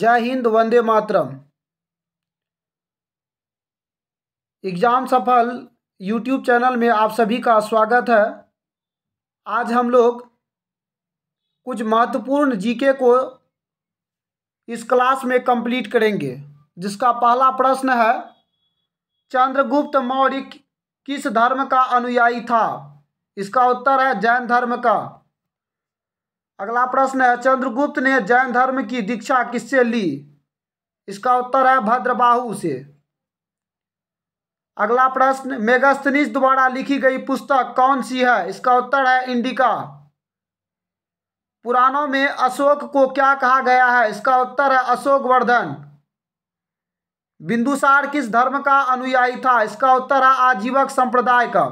जय हिंद वंदे मातरम एग्ज़ाम सफल यूट्यूब चैनल में आप सभी का स्वागत है आज हम लोग कुछ महत्वपूर्ण जीके को इस क्लास में कंप्लीट करेंगे जिसका पहला प्रश्न है चंद्रगुप्त मौर्य किस धर्म का अनुयायी था इसका उत्तर है जैन धर्म का अगला प्रश्न है चंद्रगुप्त ने जैन धर्म की दीक्षा किससे ली इसका उत्तर है भद्रबाहु से अगला प्रश्न मेगास्तनीस द्वारा लिखी गई पुस्तक कौन सी है इसका उत्तर है इंडिका पुराणों में अशोक को क्या कहा गया है इसका उत्तर है अशोक वर्धन बिंदुसार किस धर्म का अनुयायी था इसका उत्तर है आजीवक संप्रदाय का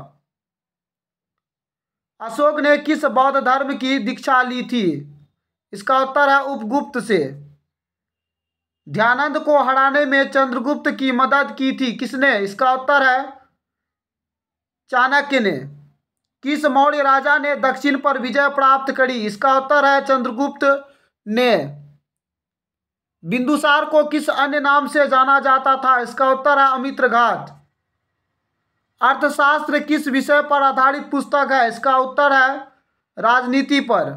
अशोक ने किस बौद्ध धर्म की दीक्षा ली थी इसका उत्तर है उपगुप्त से ध्यानंद को हराने में चंद्रगुप्त की मदद की थी किसने इसका उत्तर है चाणक्य ने किस मौर्य राजा ने दक्षिण पर विजय प्राप्त करी इसका उत्तर है चंद्रगुप्त ने बिंदुसार को किस अन्य नाम से जाना जाता था इसका उत्तर है अमित्रघात अर्थशास्त्र किस विषय पर आधारित पुस्तक है इसका उत्तर है राजनीति पर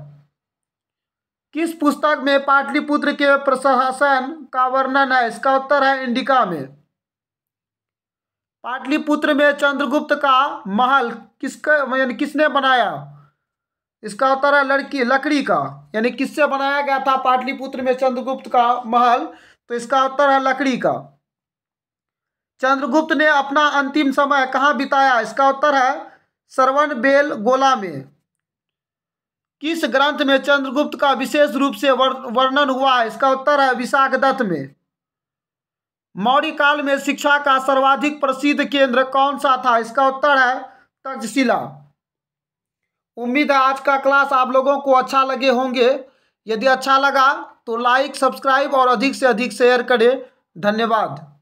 किस पुस्तक में पाटलिपुत्र के प्रशासन का वर्णन है इसका उत्तर है इंडिका में पाटलिपुत्र में चंद्रगुप्त का महल किसका यानी किसने बनाया इसका उत्तर है लड़की लकड़ी का यानी किससे बनाया गया था पाटलिपुत्र में चंद्रगुप्त का महल तो इसका उत्तर है लकड़ी का चंद्रगुप्त ने अपना अंतिम समय कहाँ बिताया इसका उत्तर है श्रवण बेल गोला में किस ग्रंथ में चंद्रगुप्त का विशेष रूप से वर्णन हुआ है इसका उत्तर है विशाखदत्त में मौर्य काल में शिक्षा का सर्वाधिक प्रसिद्ध केंद्र कौन सा था इसका उत्तर है तक्षशिला उम्मीद है आज का क्लास आप लोगों को अच्छा लगे होंगे यदि अच्छा लगा तो लाइक सब्सक्राइब और अधिक से अधिक शेयर करें धन्यवाद